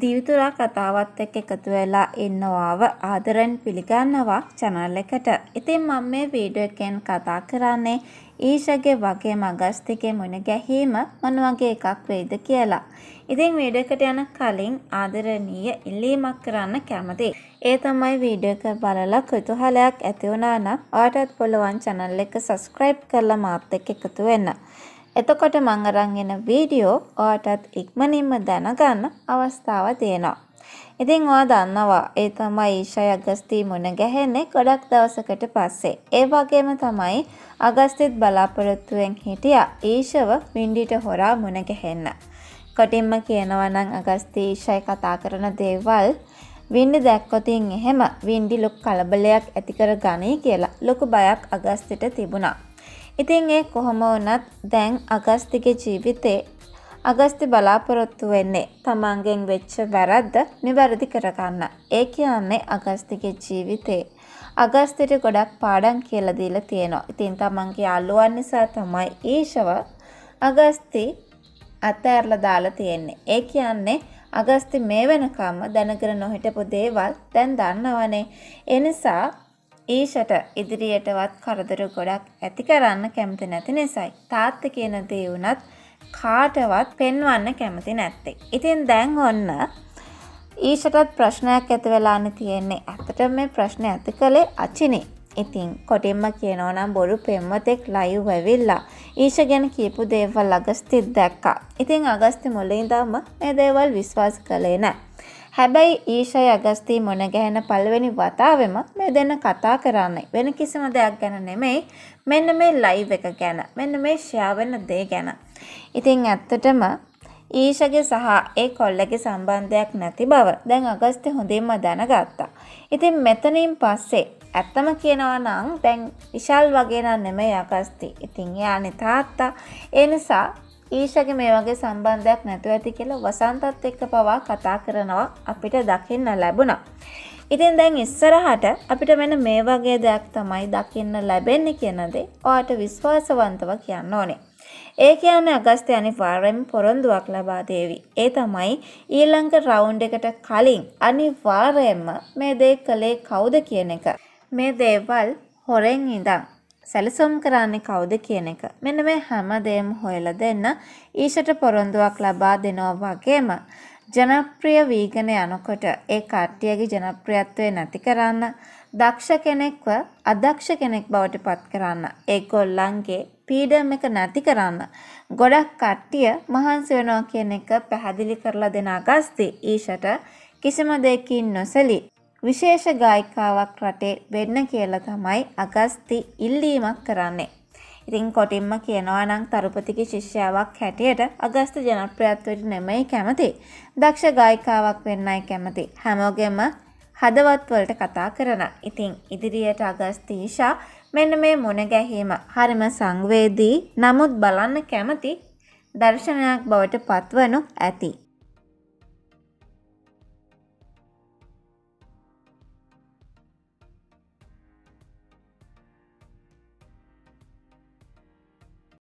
දියුතුරා කතාවත් එක්ක එකතු වෙලා ඉන්නවාව ආදරෙන් පිළිගන්නවා channel එකට. ඉතින් මම මේ වීඩියෝ එකෙන් කතා කරන්නේ ඊෂගේ වගේ මගස් දෙකේ මුණ ගැහිම මොන වගේ එකක් වෙයිද කියලා. ඉතින් වීඩියෝ එකට යන කලින් ආදරණීය ඉල්ලීමක් කරන්න කැමතියි. ඒ තමයි වීඩියෝ එක බලලා කුතුහලයක් ඇති වුණා නම් ඔයාටත් පුළුවන් channel එක subscribe කරලා මාත් එක්ක එකතු වෙන්න. එතකොට මං අරන් එන වීඩියෝ ඔයාටත් ඉක්මනින්ම දැනගන්න අවස්ථාව තියෙනවා. ඉතින් ඔයා දන්නවා ඒ තමයි ඊෂා අගස්ති මුණ ගැහෙන්නේ ගොඩක් දවසකට පස්සේ. ඒ වගේම තමයි අගස්තිත් බලාපොරොත්තුවෙන් හිටියා ඊෂව වින්ඩිට හොරා මුණ ගැහෙන්න. කොටින්ම කියනවා නම් අගස්ති ඊෂයි කතා කරන දේවල් වින්ඩි දැක්කොතින් එහෙම වින්ඩි ලොක් කලබලයක් ඇතිකර ගනී කියලා ලොකු බයක් අගස්තිට තිබුණා. ඉතින් ඒ කොහොම වනත් දැන් අගස්තිගේ ජීවිතේ අගස්ති බලාපොරොත්තු වෙන්නේ තමන්ගෙන් වෙච්ච වැරද්ද නිවැරදි කරගන්න. ඒ කියන්නේ අගස්තිගේ ජීවිතේ අගස්තිට ගොඩක් පාඩම් කියලා දීලා තියෙනවා. ඉතින් තමන්ගේ අලුවන් නිසා තමයි ඊශව අගස්ති අතෑරලා දාලා තියෙන්නේ. ඒ කියන්නේ අගස්ති මේ වෙනකම්ම දැනගෙන නොහිටපු දේවල් දැන් දන්නවනේ. ඒ නිසා ඊෂට ඉදිරියටවත් කරදර ගොඩක් ඇති කරන්න කැමති නැති නිසයි. තාත්ත කියන දේ වුණත් කාටවත් පෙන්වන්න කැමති නැත්තේ. ඉතින් දැන් ඔන්න ඊෂටත් ප්‍රශ්නයක් ඇති වෙලාන තියෙන්නේ ඇතට මේ ප්‍රශ්න ඇති කළේ අචිනේ. ඉතින් කොටින්ම කියනෝනම් බොරු පෙම්මතෙක් ලයු වැවිල්ලා ඊශ ගැන කියපු දේවල් අගස්තිත් දැක්කා. ඉතින් අගස්ති මුලින්දම මේ දේවල් විශ්වාස කළේ නෑ. හැබැයි ඊෂයි අගස්තී මොන ගැහෙන පළවෙනි වතාවෙම මේ දෙන්න කතා කරන්නේ වෙන කිසිම දෙයක් ගැන නෙමෙයි මෙන්න මේ ලයිව් එක ගැන මෙන්න මේ ෂෙයා වෙන දේ ගැන. ඉතින් ඇත්තටම ඊෂගේ සහ ඒ කොල්ලගේ සම්බන්ධයක් නැති බව දැන් අගස්ත හොඳින්ම දැනගත්තා. ඉතින් මෙතනින් පස්සේ ඇත්තම කියනවා නම් දැන් විශාල් වගේ නම් නෙමෙයි අගස්ති. ඉතින් එයානේ තාත්තා. ඒ නිසා ඊෂගේ මේ වගේ සම්බන්ධයක් නැතුව ඇති කියලා වසන්තත් එක්ක පවා කතා කරනවා අපිට දකින්න ලැබුණා. ඉතින් දැන් ඉස්සරහට අපිට මෙන්න මේ වගේ දෙයක් තමයි දකින්න ලැබෙන්නේ කියනදේ ඔයාට විශ්වාසවන්තව කියන්න ඕනේ. ඒ කියන්නේ අගස්ත්‍ය අනිවාර්යෙන් පොරොන්දුවක් ලබා දේවි. ඒ තමයි ඊළඟ රවුන්ඩ් එකට කලින් අනිවාර්යෙන්ම මේ දේ කළේ කවුද කියන එක. මේ දේවල් හොරෙන් ඉඳන් සැලසුම් කරන්නේ කවුද කියන එක. මෙන්න මේ හැමදේම හොයලා දෙන්න ඊෂට පොරොන්දුවක් ලබා දෙනවා වගේම ජනප්‍රිය වීගෙන යනකොට ඒ කට්ටියගේ ජනප්‍රියත්වය නැති කරන්න දක්ෂ කෙනෙක්ව අදක්ෂ කෙනෙක් බවට පත් කරන්න ඒගොල්ලන්ගේ පීඩම් එක නැති කරන්න ගොඩක් කට්ටිය මහන්සි වෙනවා කියන එක පැහැදිලි කරලා දෙන අගස්ති ඊෂට කිසිම දෙයකින් නොසැලී විශේෂ ගායිකාවක් රටේ වෙන්න කියලා තමයි අගස්ති ඉල්ලීමක් කරන්නේ. ඉතින් කොටින්ම කියනවා නම් තරුපතිගේ ශිෂ්‍යාවක් හැටියට අගස්ත ජනප්‍රියත්වයට නෙමෙයි කැමති. දක්ෂ ගායිකාවක් වෙන්නයි කැමති. හැමෝගෙම හදවත් වලට කතා කරන. ඉතින් ඉදිරියට අගස්තීෂා මෙන්න මේ මුණ ගැහිම හරිම සංවේදී නමුත් බලන්න කැමති දර්ශනයක් බවට පත්වනු ඇති.